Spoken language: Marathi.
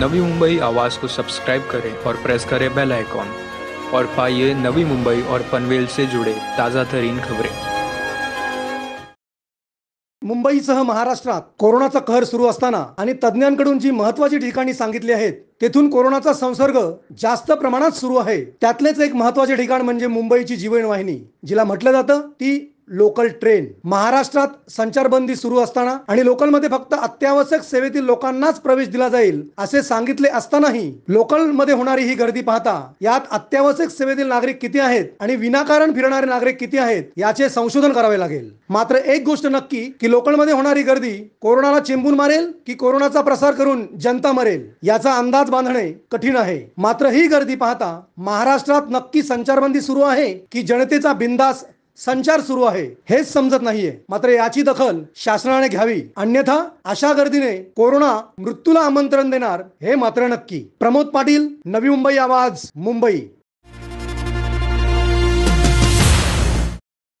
नवी मुंबई आवाज को सब्सक्राइब करें और प्रेस करें बेल आइकॉन और पाइए नवी मुंबई और पनवेल से जुड़े ताजा तरीन खबरें मुंबईसह महाराष्ट्रात कोरोनाचा कहर सुरू असताना आणि तज्ज्ञांकडून जी महत्वाची ठिकाणी सांगितली आहेत तेथून कोरोनाचा संसर्ग जास्त प्रमाणात सुरू आहे त्यातलेच एक महत्वाचे ठिकाण म्हणजे मुंबईची जीवनवाहिनी जिला म्हटलं जातं ती लोकल ट्रेन महाराष्ट्रात संचारबंदी सुरू असताना आणि लोकलमध्ये फक्त अत्यावश्यक सेवेतील लोकांनाच प्रवेश दिला जाईल असे सांगितले असतानाही लोकलमध्ये होणारी ही गर्दी पाहता यात अत्यावश्यक सेवेतील नागरिक किती आहेत आणि विनाकारण फिरणारे नागरिक किती आहेत याचे संशोधन करावे लागेल मात्र एक गोष्ट नक्की की लोकलमध्ये होणारी गर्दी कोरोनाला चिंबून मारेल की कोरोनाचा प्रसार करून जनता मरेल याचा अंदाज बांधणे कठीण आहे मात्र ही गर्दी पाहता महाराष्ट्रात नक्की संचारबंदी सुरू आहे की जनतेचा बिंदास संचार सुरू आहे हेच समजत नाहीये मात्र याची दखल शासनाने घ्यावी अन्यथा अशा गर्दीने कोरोना मृत्यूला आमंत्रण देणार हे मात्र नक्की प्रमोद पाटील नवी मुंबई आवाज मुंबई